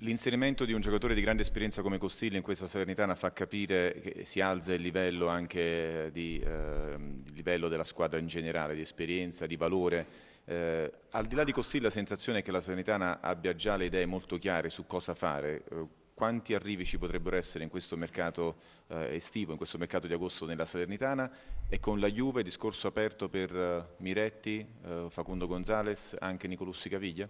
L'inserimento di un giocatore di grande esperienza come Costilli in questa Salernitana fa capire che si alza il livello anche eh, di, eh, il livello della squadra in generale, di esperienza, di valore. Eh, al di là di Costilli la sensazione è che la Salernitana abbia già le idee molto chiare su cosa fare, eh, quanti arrivi ci potrebbero essere in questo mercato eh, estivo, in questo mercato di agosto nella Salernitana e con la Juve discorso aperto per eh, Miretti, eh, Facundo Gonzales, anche Nicolussi Caviglia?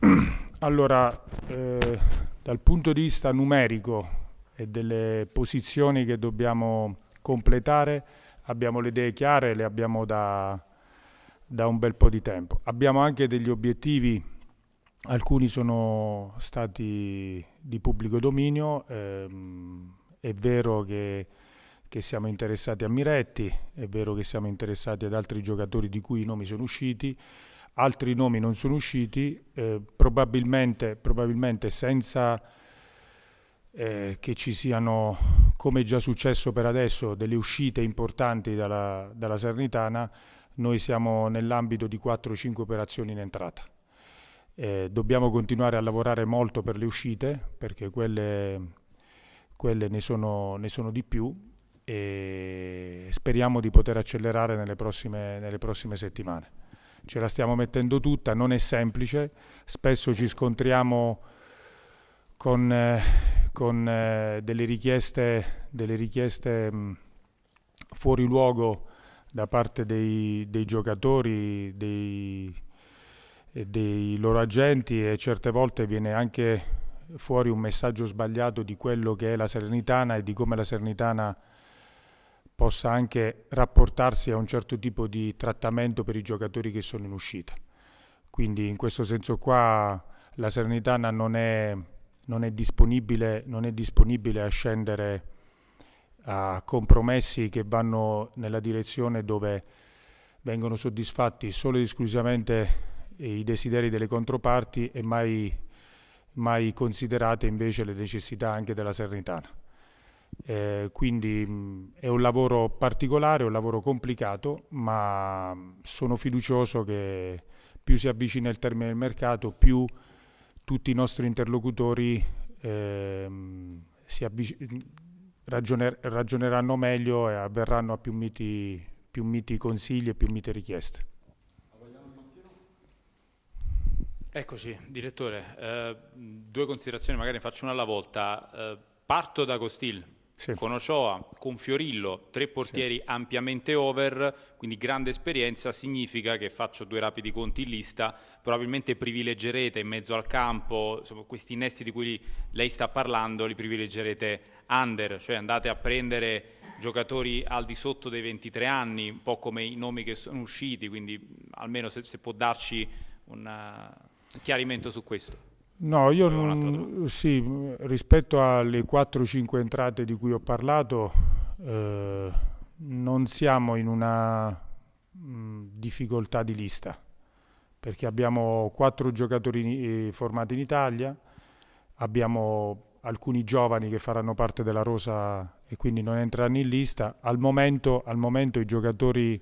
Allora, eh, dal punto di vista numerico e delle posizioni che dobbiamo completare, abbiamo le idee chiare, le abbiamo da, da un bel po' di tempo. Abbiamo anche degli obiettivi alcuni sono stati di pubblico dominio, ehm, è vero che, che, siamo interessati a Miretti, è vero che siamo interessati ad altri giocatori di cui i nomi sono usciti, altri nomi non sono usciti, eh, probabilmente, probabilmente, senza eh, che ci siano, come è già successo per adesso, delle uscite importanti dalla, dalla Sernitana, noi siamo nell'ambito di 4-5 operazioni in entrata. Eh, dobbiamo continuare a lavorare molto per le uscite, perché quelle, quelle ne, sono, ne, sono, di più e speriamo di poter accelerare nelle prossime, nelle prossime settimane. Ce la stiamo mettendo tutta, non è semplice, spesso ci scontriamo con, eh, con eh, delle richieste, delle richieste mh, fuori luogo da parte dei, dei giocatori, dei, dei loro agenti e certe volte viene anche fuori un messaggio sbagliato di quello che è la Serenitana e di come la Serenitana possa anche rapportarsi a un certo tipo di trattamento per i giocatori che sono in uscita. Quindi in questo senso qua la Serenitana non è, non è, disponibile, non è disponibile a scendere a compromessi che vanno nella direzione dove vengono soddisfatti solo ed esclusivamente i desideri delle controparti e mai, mai considerate invece le necessità anche della Sernitana. Eh, quindi mh, mm, è un lavoro particolare, un lavoro complicato, ma sono fiducioso che più si avvicina il termine del mercato, più tutti i nostri interlocutori eh, ragioner ragioneranno meglio e avverranno a più miti, più miti consigli e più mite richieste. Eccoci, direttore, eh, due considerazioni, magari faccio una alla volta. Eh, parto da Costil, sì. con Ochoa, con Fiorillo, tre portieri sì. ampiamente over, quindi grande esperienza, significa che faccio due rapidi conti in lista, probabilmente privilegerete in mezzo al campo, insomma, questi innesti di cui lei sta parlando, li privilegerete under, cioè andate a prendere giocatori al di sotto dei 23 anni, un po' come i nomi che sono usciti, quindi almeno se, se può darci una, chiarimento su questo. No, io non, sì, rispetto alle 4-5 entrate di cui ho parlato, eh, non siamo in una mh, mm, difficoltà di lista, perché abbiamo 4 giocatori eh, formati in Italia, abbiamo alcuni giovani che faranno parte della rosa e quindi non entreranno in lista. Al momento, al momento i giocatori,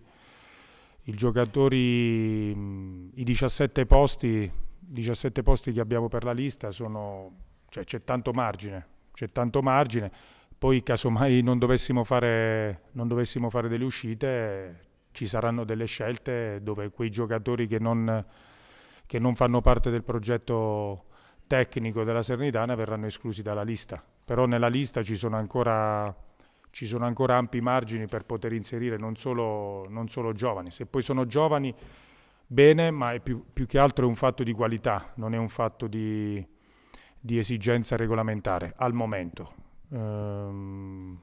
i, giocatori mh, mm, i 17 posti 17 posti che abbiamo per la lista sono, cioè, c'è tanto margine, c'è tanto margine. Poi casomai non dovessimo, fare, non dovessimo fare delle uscite, ci saranno delle scelte dove quei giocatori che non, che non fanno parte del progetto tecnico della Sernitana verranno esclusi dalla lista. Però nella lista ci sono ancora, ci sono ancora ampi margini per poter inserire non solo, non solo giovani. Se poi sono giovani bene, ma è più, più che altro un fatto di qualità, non è un fatto di, di esigenza regolamentare al momento. Ehm,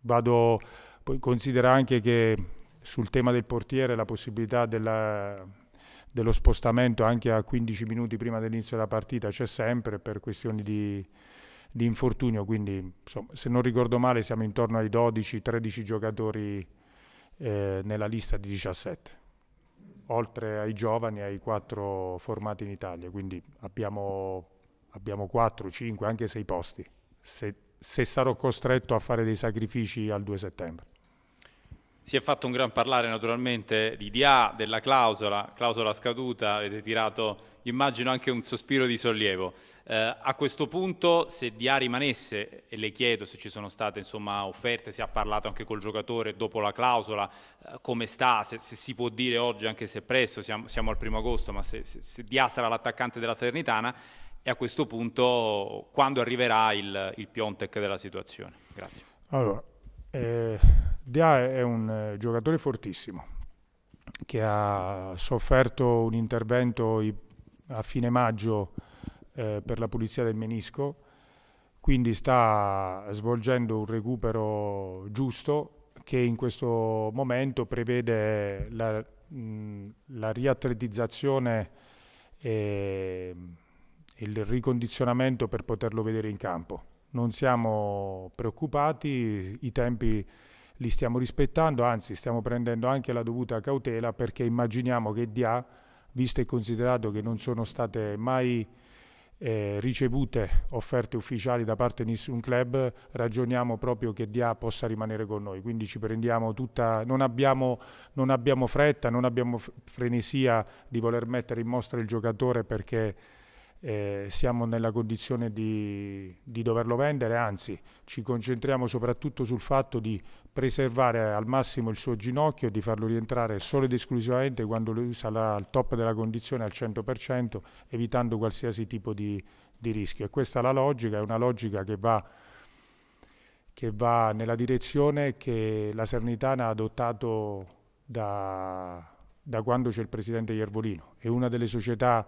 vado, poi considera anche che sul tema del portiere la possibilità della, dello spostamento anche a 15 minuti prima dell'inizio della partita c'è sempre per questioni di, di infortunio, quindi insomma, se non ricordo male siamo intorno ai 12-13 giocatori eh, nella lista di 17 oltre ai giovani ai quattro formati in Italia, quindi abbiamo, abbiamo 4, 5, anche sei posti, se, se sarò costretto a fare dei sacrifici al 2 settembre. Si è fatto un gran parlare naturalmente di DA, della clausola, clausola scaduta, avete tirato immagino anche un sospiro di sollievo. Eh, a questo punto se DA rimanesse, e le chiedo se ci sono state insomma, offerte, si è parlato anche col giocatore dopo la clausola, eh, come sta, se, se, si può dire oggi anche se presto, siamo, siamo al primo agosto, ma se, se, se DA sarà l'attaccante della Salernitana e a questo punto quando arriverà il, il Piontek della situazione. Grazie. Allora, eh, Dia è un eh, giocatore fortissimo che ha sofferto un intervento a fine maggio eh, per la pulizia del menisco, quindi sta svolgendo un recupero giusto che in questo momento prevede la, mh, la riatletizzazione e il ricondizionamento per poterlo vedere in campo non siamo preoccupati, i tempi li stiamo rispettando, anzi stiamo prendendo anche la dovuta cautela perché immaginiamo che DIA, visto e considerato che non sono state mai eh, ricevute offerte ufficiali da parte di nessun club, ragioniamo proprio che DIA possa rimanere con noi, quindi ci prendiamo tutta, non abbiamo, non abbiamo fretta, non abbiamo frenesia di voler mettere in mostra il giocatore perché eh, siamo nella condizione di, di, doverlo vendere, anzi ci concentriamo soprattutto sul fatto di preservare al massimo il suo ginocchio e di farlo rientrare solo ed esclusivamente quando lui sarà al top della condizione al 100%, evitando qualsiasi tipo di, di rischio. E questa è la logica, è una logica che va che va nella direzione che la Sernitana ha adottato da, da quando c'è il presidente Iervolino. È una delle società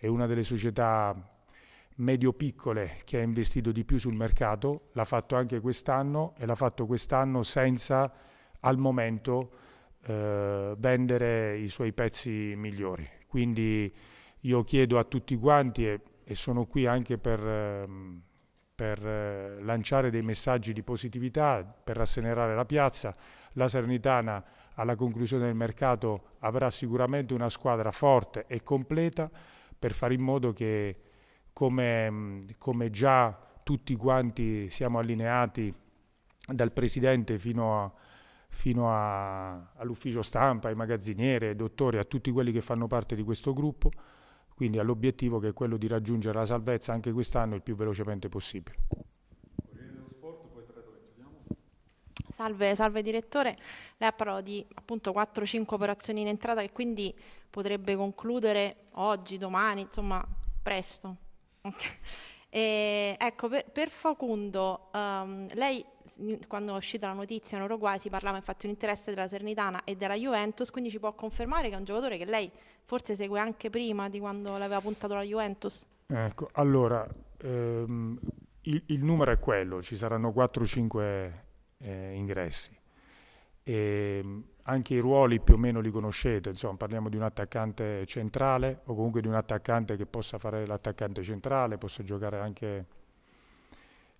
è una delle società medio-piccole che ha investito di più sul mercato, l'ha fatto anche quest'anno e l'ha fatto quest'anno senza al momento eh, vendere i suoi pezzi migliori. Quindi io chiedo a tutti quanti e, e sono qui anche per, ehm, per, eh, lanciare dei messaggi di positività, per rassenerare la piazza, la Sernitana alla conclusione del mercato avrà sicuramente una squadra forte e completa per fare in modo che, come, come già tutti quanti siamo allineati dal Presidente fino a, fino a, all'ufficio stampa, ai magazzinieri, ai dottori, a tutti quelli che fanno parte di questo gruppo, quindi all'obiettivo che è quello di raggiungere la salvezza anche quest'anno il più velocemente possibile. Salve, salve direttore, lei ha parlato di appunto 4-5 operazioni in entrata che quindi potrebbe concludere oggi, domani, insomma presto. e, ecco, per, per Facundo, um, lei quando è uscita la notizia in Uruguay si parlava infatti di un interesse della Sernitana e della Juventus, quindi ci può confermare che è un giocatore che lei forse segue anche prima di quando l'aveva puntato la Juventus? Ecco, allora... Ehm, il, il numero è quello, ci saranno 4-5 eh, ingressi. E ehm, anche i ruoli più o meno li conoscete, insomma, parliamo di un attaccante centrale o comunque di un attaccante che possa fare l'attaccante centrale, possa giocare anche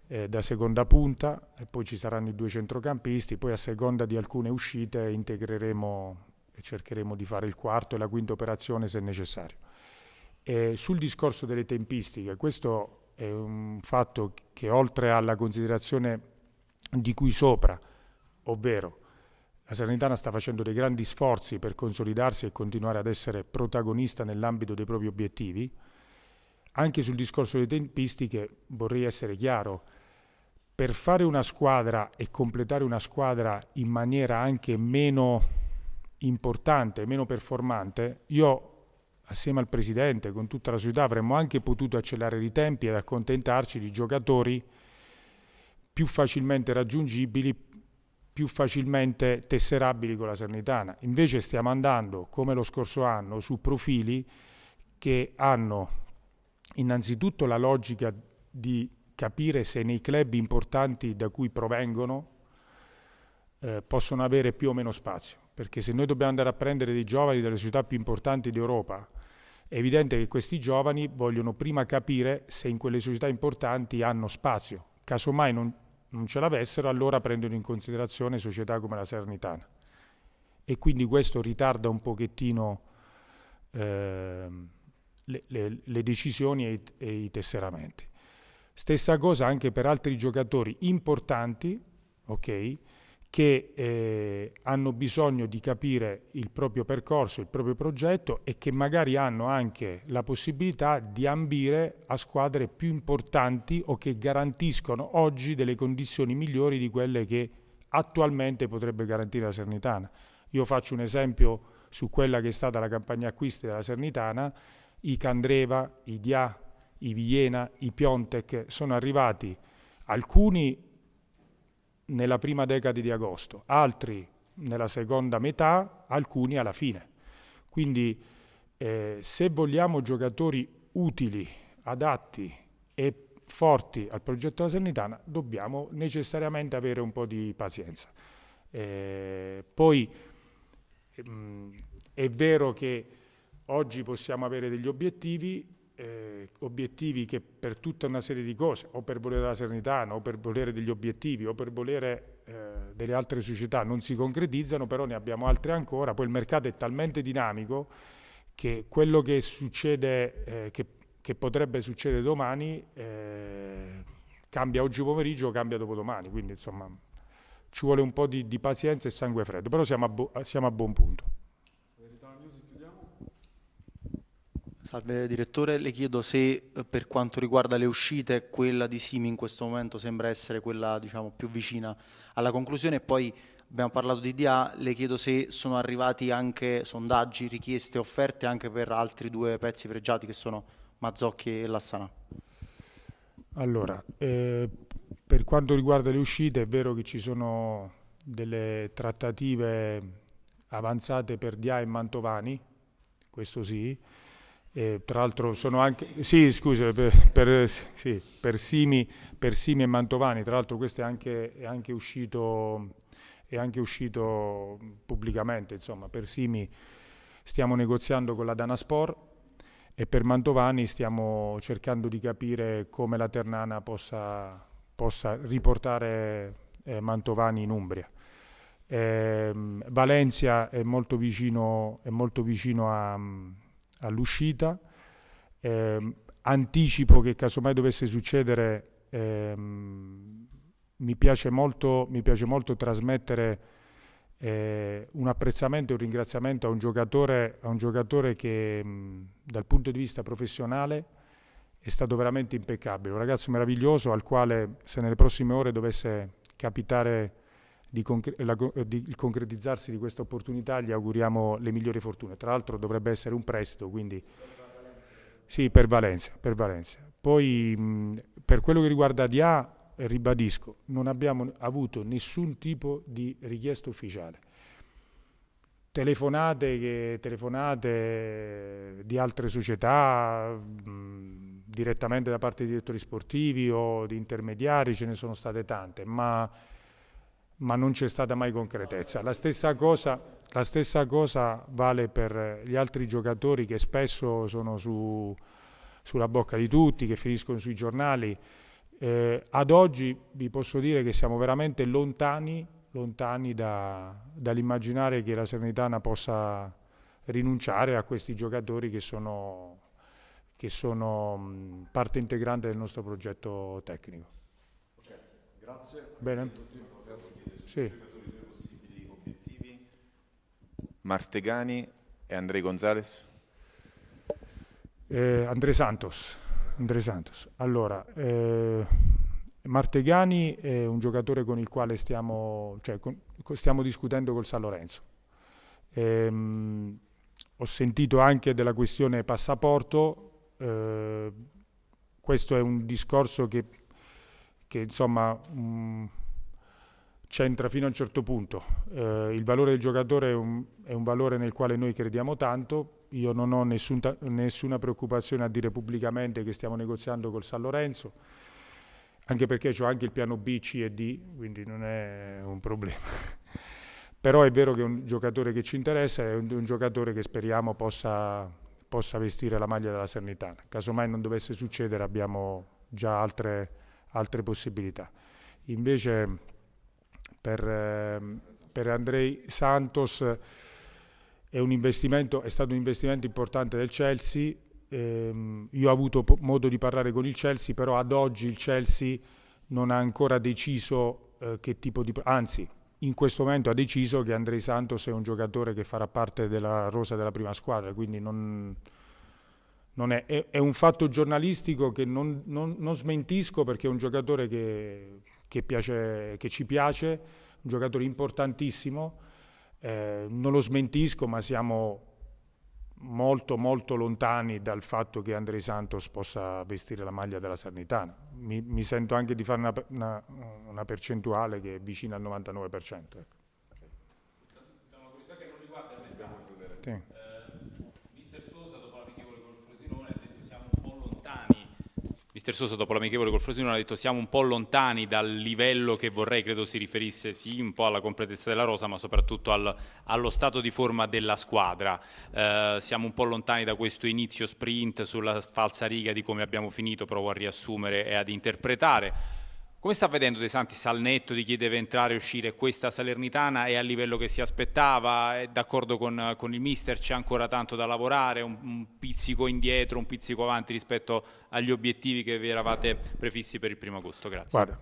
eh, da seconda punta e poi ci saranno i due centrocampisti, poi a seconda di alcune uscite integreremo e cercheremo di fare il quarto e la quinta operazione se necessario. E sul discorso delle tempistiche, questo è un fatto che oltre alla considerazione di cui sopra, ovvero la Salernitana sta facendo dei grandi sforzi per consolidarsi e continuare ad essere protagonista nell'ambito dei propri obiettivi. Anche sul discorso delle tempistiche vorrei essere chiaro, per fare una squadra e completare una squadra in maniera anche meno importante, meno performante, io assieme al presidente, con tutta la società, avremmo anche potuto accelerare i tempi ed accontentarci di giocatori più facilmente raggiungibili, più facilmente tesserabili con la Sernitana. Invece stiamo andando, come lo scorso anno, su profili che hanno innanzitutto la logica di capire se nei club importanti da cui provengono eh, possono avere più o meno spazio. Perché se noi dobbiamo andare a prendere dei giovani dalle società più importanti d'Europa, è evidente che questi giovani vogliono prima capire se in quelle società importanti hanno spazio casomai non, non ce l'avessero, allora prendono in considerazione società come la Sernitana. E quindi questo ritarda un pochettino eh, le, le, le, decisioni e, e i tesseramenti. Stessa cosa anche per altri giocatori importanti, ok? che eh, hanno bisogno di capire il proprio percorso, il proprio progetto e che magari hanno anche la possibilità di ambire a squadre più importanti o che garantiscono oggi delle condizioni migliori di quelle che attualmente potrebbe garantire la Sernitana. Io faccio un esempio su quella che è stata la campagna acquisti della Sernitana, i Candreva, i Dia, i Viena, i Piontek sono arrivati alcuni nella prima decade di agosto, altri nella seconda metà, alcuni alla fine. Quindi eh, se vogliamo giocatori utili, adatti e forti al progetto della Sanitana, dobbiamo necessariamente avere un po' di pazienza. Eh, poi mh, ehm, è vero che oggi possiamo avere degli obiettivi, eh, obiettivi che per tutta una serie di cose, o per volere della Serenitana, o per volere degli obiettivi, o per volere eh, delle altre società non si concretizzano, però ne abbiamo altre ancora, poi il mercato è talmente dinamico che quello che succede, eh, che, che, potrebbe succedere domani, eh, cambia oggi pomeriggio, cambia dopodomani, quindi insomma ci vuole un po' di, di pazienza e sangue freddo, però siamo a, siamo a buon punto. Salve direttore, le chiedo se eh, per quanto riguarda le uscite quella di Simi in questo momento sembra essere quella diciamo, più vicina alla conclusione e poi abbiamo parlato di DA, le chiedo se sono arrivati anche sondaggi, richieste, offerte anche per altri due pezzi pregiati che sono Mazzocchi e Lassana. Allora, eh, per quanto riguarda le uscite è vero che ci sono delle trattative avanzate per DA e Mantovani, questo sì, eh, tra l'altro sono anche, sì scusa, per, per, sì, per, Simi, per, Simi, e Mantovani, tra l'altro questo è anche, è, anche uscito, è anche, uscito, pubblicamente, insomma per Simi stiamo negoziando con la Danaspor e per Mantovani stiamo cercando di capire come la Ternana possa, possa riportare eh, Mantovani in Umbria. Eh, Valencia è molto vicino, è molto vicino a all'uscita. Eh, anticipo che casomai dovesse succedere, ehm, mi, piace molto, mi, piace molto, trasmettere eh, un apprezzamento e un ringraziamento a un giocatore, a un giocatore che mh, mm, dal punto di vista professionale è stato veramente impeccabile, un ragazzo meraviglioso al quale se nelle prossime ore dovesse capitare di concre- la, di, il concretizzarsi di questa opportunità gli auguriamo le migliori fortune. Tra l'altro dovrebbe essere un prestito, quindi... Sì, per Valencia, per Valencia. Poi mh, per quello che riguarda DA, ribadisco, non abbiamo avuto nessun tipo di richiesta ufficiale. Telefonate, che, telefonate di altre società, mh, direttamente da parte dei direttori sportivi o di intermediari, ce ne sono state tante, ma ma non c'è stata mai concretezza. La stessa, cosa, la stessa cosa, vale per gli altri giocatori che spesso sono su, sulla bocca di tutti, che finiscono sui giornali. Eh, ad oggi vi posso dire che siamo veramente lontani, lontani da, dall'immaginare che la Sernitana possa rinunciare a questi giocatori che sono, che sono parte integrante del nostro progetto tecnico. Okay. Grazie, Bene. Grazie sì. Martegani e Andrei Gonzalez? Eh, Andrei Santos. Andrei Santos. Allora, eh, Martegani è un giocatore con il quale stiamo, cioè, con, stiamo discutendo col San Lorenzo. Eh, ho sentito anche della questione passaporto. Eh, questo è un discorso che, che insomma... Mh, mm, c'entra fino a un certo punto. Eh, il valore del giocatore è un, è un, valore nel quale noi crediamo tanto. Io non ho nessun, nessuna preoccupazione a dire pubblicamente che stiamo negoziando col San Lorenzo, anche perché ho anche il piano B, C e D, quindi non è un problema. Però è vero che è un giocatore che ci interessa è un, un giocatore che speriamo possa, possa vestire la maglia della Sernitana. Casomai non dovesse succedere abbiamo già altre, altre possibilità. Invece per, ehm, per Andrei Santos eh, è, è, stato un investimento importante del Chelsea. Eh, io ho avuto modo di parlare con il Chelsea, però ad oggi il Chelsea non ha ancora deciso eh, che tipo di... anzi, in questo momento ha deciso che Andrei Santos è un giocatore che farà parte della rosa della prima squadra, quindi non, non è, è, è, un fatto giornalistico che non, non, non smentisco perché è un giocatore che che, piace, che ci piace, un giocatore importantissimo, eh, non lo smentisco ma siamo molto molto lontani dal fatto che Andrei Santos possa vestire la maglia della Sanitana. Mi, mi sento anche di fare una, una, una, percentuale che è vicina al 99%. Ecco. Okay. Una curiosità che non riguarda il mercato. Sì. Eh, Mister Sosa dopo l'amichevole col Frosinone ha detto siamo un po' lontani dal livello che vorrei, credo si riferisse sì un po' alla completezza della rosa ma soprattutto al, allo stato di forma della squadra. Eh, siamo un po' lontani da questo inizio sprint sulla falsa riga di come abbiamo finito, provo a riassumere e ad interpretare come sta vedendo De Santi Salnetto di chi deve entrare e uscire questa Salernitana? È a livello che si aspettava? È d'accordo con, con, il mister? C'è ancora tanto da lavorare? Un, un, pizzico indietro, un pizzico avanti rispetto agli obiettivi che vi eravate prefissi per il primo agosto? Grazie. Guarda,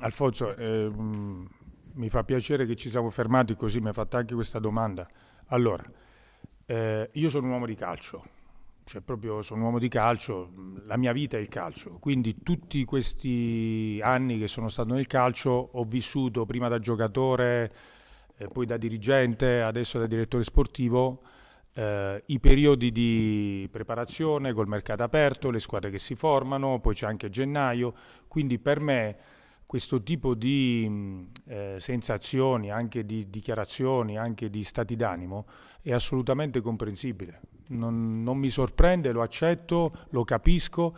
Alfonso, eh, mi fa piacere che ci siamo fermati così, mi ha fatto anche questa domanda. Allora, eh, io sono un uomo di calcio, cioè proprio sono un uomo di calcio, mm, la mia vita è il calcio, quindi tutti questi anni che sono stato nel calcio ho vissuto prima da giocatore, eh, poi da dirigente, adesso da direttore sportivo, eh, i periodi di preparazione col mercato aperto, le squadre che si formano, poi c'è anche gennaio, quindi per me questo tipo di mm, eh, sensazioni, anche di dichiarazioni, anche di stati d'animo è assolutamente comprensibile non, non mi sorprende, lo accetto, lo capisco,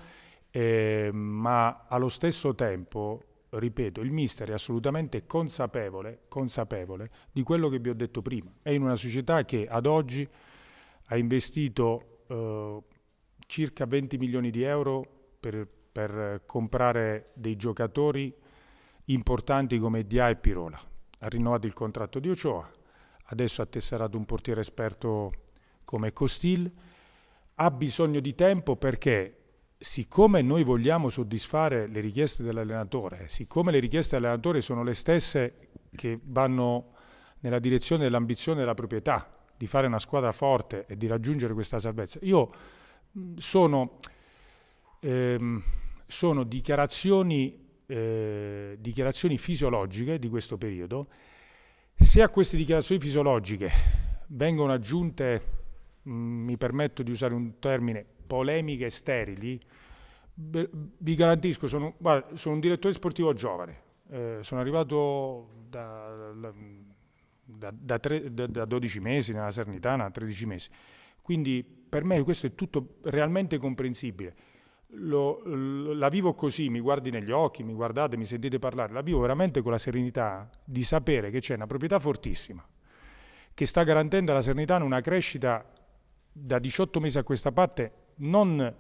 eh, ma allo stesso tempo, ripeto, il mister è assolutamente consapevole, consapevole di quello che vi ho detto prima. È in una società che ad oggi ha investito eh, circa 20 milioni di euro per, per comprare dei giocatori importanti come Dia e Pirola. Ha rinnovato il contratto di Ochoa, adesso ha tesserato un portiere esperto come Costil, ha bisogno di tempo perché siccome noi vogliamo soddisfare le richieste dell'allenatore, siccome le richieste dell'allenatore sono le stesse che vanno nella direzione dell'ambizione della proprietà, di fare una squadra forte e di raggiungere questa salvezza, io sono, ehm, sono dichiarazioni, eh, dichiarazioni fisiologiche di questo periodo. Se a queste dichiarazioni fisiologiche vengono aggiunte Mm, mi permetto di usare un termine, polemiche sterili, vi garantisco, sono, guarda, sono un direttore sportivo giovane, eh, sono arrivato da, da, da, tre, da, 12 mesi nella Sernitana, 13 mesi, quindi per me questo è tutto realmente comprensibile. Lo, lo, la vivo così, mi guardi negli occhi, mi guardate, mi sentite parlare, la vivo veramente con la serenità di sapere che c'è una proprietà fortissima che sta garantendo alla Sernitana una crescita da 18 mesi a questa parte non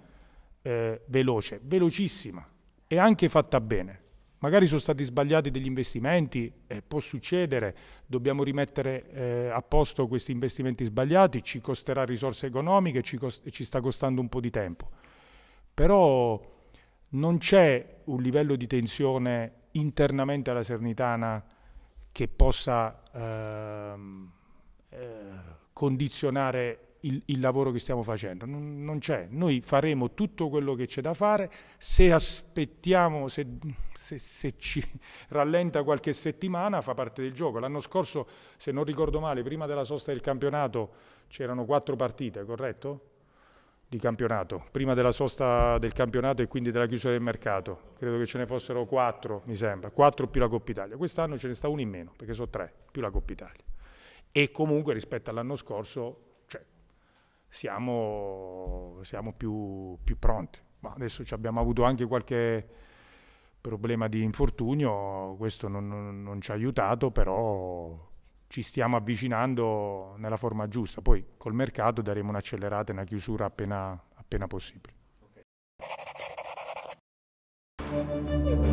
eh, veloce, velocissima e anche fatta bene. Magari sono stati sbagliati degli investimenti, eh, può succedere, dobbiamo rimettere eh, a posto questi investimenti sbagliati, ci costerà risorse economiche, ci, cost ci sta costando un po' di tempo. Però non c'è un livello di tensione internamente alla Sernitana che possa ehm, eh, condizionare il, il lavoro che stiamo facendo, non, non c'è. Noi faremo tutto quello che c'è da fare, se aspettiamo, se, se, se, ci rallenta qualche settimana fa parte del gioco. L'anno scorso, se non ricordo male, prima della sosta del campionato c'erano quattro partite, corretto? Di campionato, prima della sosta del campionato e quindi della chiusura del mercato. Credo che ce ne fossero quattro, mi sembra, quattro più la Coppa Italia. Quest'anno ce ne sta uno in meno, perché sono tre, più la Coppa Italia. E comunque rispetto all'anno scorso siamo, siamo più, più, pronti. Ma adesso abbiamo avuto anche qualche problema di infortunio, questo non, non, non ci ha aiutato, però ci stiamo avvicinando nella forma giusta. Poi col mercato daremo un'accelerata e una chiusura appena, appena possibile. Okay.